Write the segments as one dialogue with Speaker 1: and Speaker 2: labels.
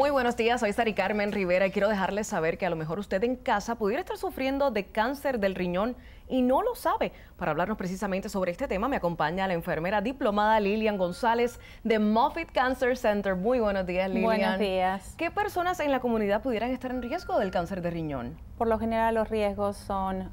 Speaker 1: Muy buenos días, soy Sari Carmen Rivera y quiero dejarles saber que a lo mejor usted en casa pudiera estar sufriendo de cáncer del riñón y no lo sabe. Para hablarnos precisamente sobre este tema me acompaña la enfermera diplomada Lilian González de Moffitt Cancer Center. Muy buenos días Lilian. Buenos días. ¿Qué personas en la comunidad pudieran estar en riesgo del cáncer de riñón? Por lo general los riesgos son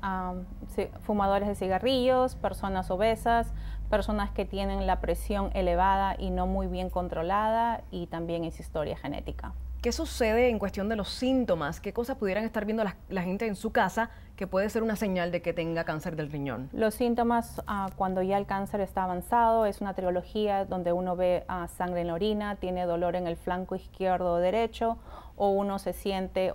Speaker 1: fumadores de cigarrillos, personas
Speaker 2: obesas, personas que tienen la presión elevada y no muy bien controlada y
Speaker 1: también es historia genética. ¿Qué sucede en cuestión de los síntomas? ¿Qué cosas pudieran estar viendo la, gente en su casa que puede ser una señal de que tenga cáncer del riñón? Los síntomas ah,
Speaker 2: cuando ya el cáncer está avanzado es una triología donde uno ve ah, sangre en la orina, tiene dolor en el flanco izquierdo o derecho o uno se siente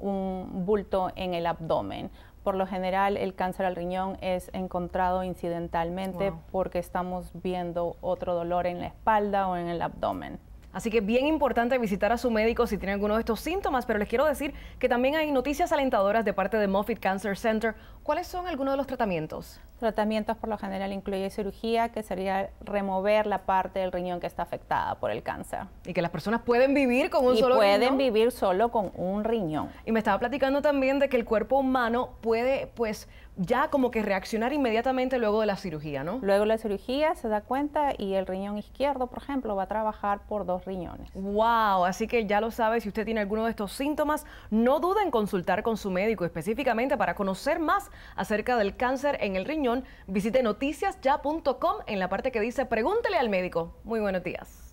Speaker 2: un bulto en el abdomen. Por lo general el cáncer al riñón es encontrado incidentalmente
Speaker 1: porque estamos viendo otro dolor en la espalda o en el abdomen. Así que bien importante visitar a su médico si tiene alguno de estos síntomas, pero les quiero decir que también hay noticias alentadoras de parte de Moffitt Cancer Center. ¿Cuáles son algunos de los tratamientos? Tratamientos por lo general incluye cirugía, que sería remover la parte del riñón que está afectada por el cáncer. Y que las personas pueden vivir con un solo riñón. pueden vivir solo con un riñón. Y me estaba platicando también de que el cuerpo humano puede, pues, ya como que reaccionar inmediatamente luego de la cirugía, ¿no? Luego de la cirugía se da cuenta y el riñón izquierdo, por ejemplo, va a trabajar por dos riñones. ¡Wow! Así que ya lo sabe, si usted tiene alguno de estos síntomas, no dude en consultar con su médico específicamente para conocer más acerca del cáncer en el riñón. Visite noticiasya.com en la parte que dice Pregúntele al médico. Muy buenos días.